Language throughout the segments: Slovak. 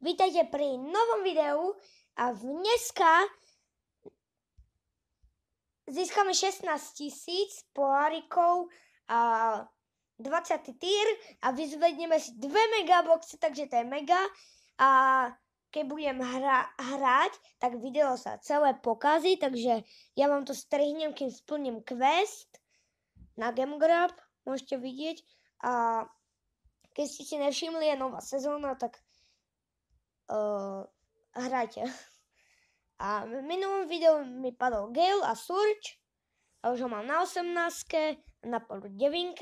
Vítajte pri novom videu a dneska získame 16 tisíc pohárikov a 20 týr a vyzvedneme si 2 megaboxy, takže to je mega a keď budem hra, hrať, tak video sa celé pokazí, takže ja vám to strihnem, kým splním quest na GameGrab, môžete vidieť a keď ste si nevšimli, je nová sezóna, tak uh, ehm, hrajte. A v minulom videu mi padol Gale a Surge a už ho mám na 18 na polu 9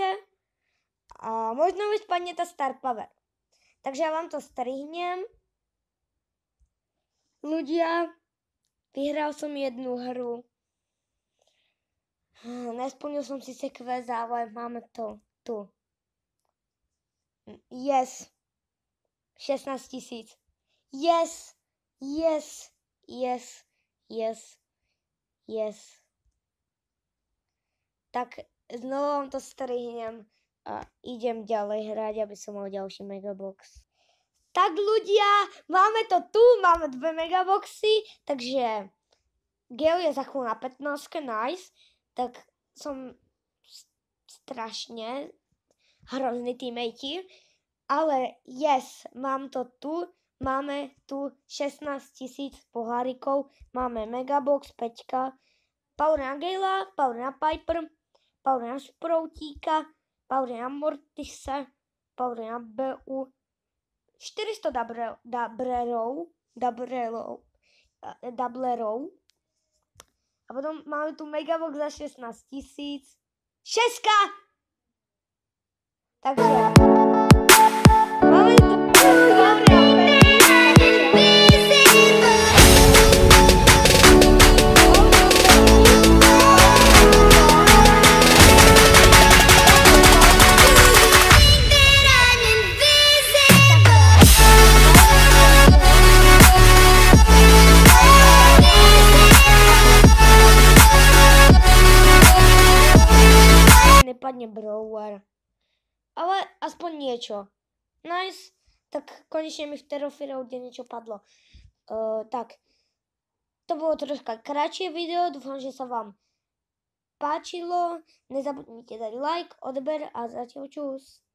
a možno mi spadne tá Star Power. Takže ja vám to strihnem. Ľudia, vyhral som jednu hru. Hm, nesplnil som si quest, ale máme to tu. Hm, yes. 16 tisíc. Yes, yes, yes, yes, yes. Tak znovu vám to strihnem a idem ďalej hrať, aby som mal ďalší megabox. Tak ľudia, máme to tu, máme dve megaboxy, takže Geo je za na 15, nice. Tak som strašne hrozný teammate, ale yes, mám to tu Máme tu 16 tisíc pohárikov, máme Megabox 5, Power na Gela, Power na Piper, Power na Sproutíka, Power na Mortise, Power na BU, 400 dabre, dabrerov, dabrerov, eh, dablerov. A potom máme tu Megabox za 16 tisíc. Šeska! Takže... spadnie Brower. Ale aspoň niečo. Nice. Tak konečne mi v Terofire niečo padlo. Uh, tak. To bolo troška kratšie video. Dúfam, že sa vám páčilo. Nezabudnite dať like, odber a zatiaľ čus.